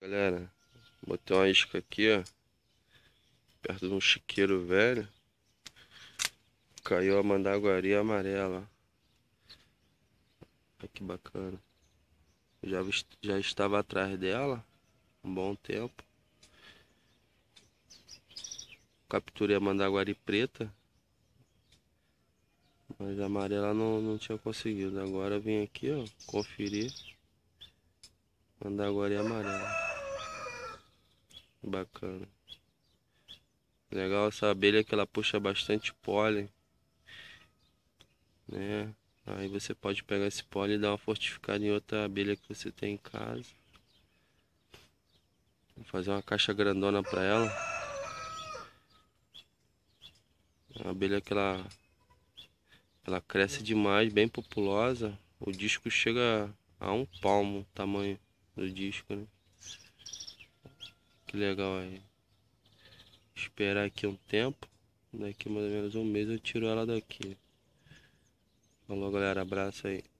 Galera, botei uma isca aqui, ó. Perto de um chiqueiro velho. Caiu a mandaguaria amarela. Olha que bacana. Já, já estava atrás dela um bom tempo. Capturei a mandaguari preta. Mas a amarela não, não tinha conseguido. Agora vim aqui, ó, conferir. Mandaguari amarela. Bacana. Legal essa abelha que ela puxa bastante pólen. Né? Aí você pode pegar esse pólen e dar uma fortificada em outra abelha que você tem em casa. Vou fazer uma caixa grandona para ela. É a abelha que ela, ela cresce demais, bem populosa. O disco chega a um palmo o tamanho do disco, né? Que legal aí. Esperar aqui um tempo. Daqui mais ou menos um mês eu tiro ela daqui. Falou galera, abraço aí.